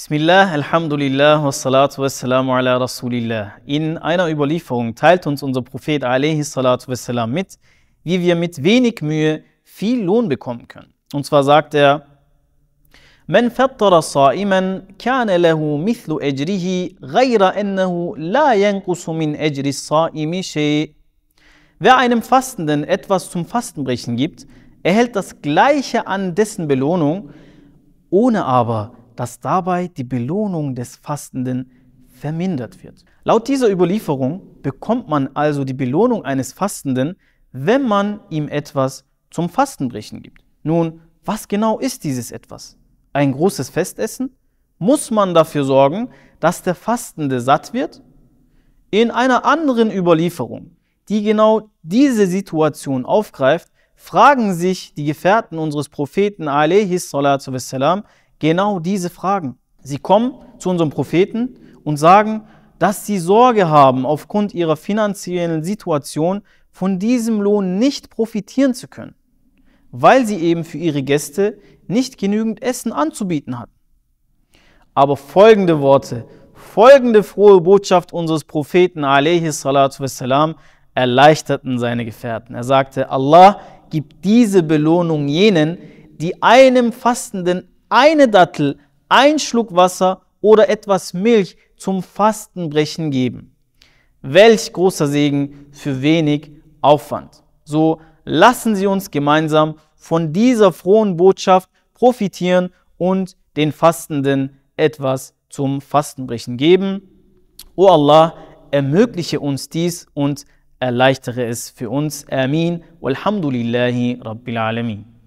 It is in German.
Bismillah, Alhamdulillah, wassalatu wassalamu ala Rasulillah. In einer Überlieferung teilt uns unser Prophet a.s.w. mit, wie wir mit wenig Mühe viel Lohn bekommen können. Und zwar sagt er, من فطر صائما كان له مثل أجره غير أنه لا ينقص من أجر الصائم شيء. Wer einem Fastenden etwas zum Fastenbrechen gibt, erhält das Gleiche an dessen Belohnung, ohne aber, dass dabei die Belohnung des Fastenden vermindert wird. Laut dieser Überlieferung bekommt man also die Belohnung eines Fastenden, wenn man ihm etwas zum Fastenbrechen gibt. Nun, was genau ist dieses etwas? Ein großes Festessen? Muss man dafür sorgen, dass der Fastende satt wird? In einer anderen Überlieferung, die genau diese Situation aufgreift, fragen sich die Gefährten unseres Propheten a.s. Genau diese Fragen. Sie kommen zu unserem Propheten und sagen, dass sie Sorge haben, aufgrund ihrer finanziellen Situation von diesem Lohn nicht profitieren zu können, weil sie eben für ihre Gäste nicht genügend Essen anzubieten hatten. Aber folgende Worte, folgende frohe Botschaft unseres Propheten wassalam, erleichterten seine Gefährten. Er sagte, Allah gibt diese Belohnung jenen, die einem Fastenden eine Dattel, ein Schluck Wasser oder etwas Milch zum Fastenbrechen geben. Welch großer Segen für wenig Aufwand. So lassen Sie uns gemeinsam von dieser frohen Botschaft profitieren und den Fastenden etwas zum Fastenbrechen geben. O Allah, ermögliche uns dies und erleichtere es für uns. Amin. Walhamdulillahi Rabbil Alameen.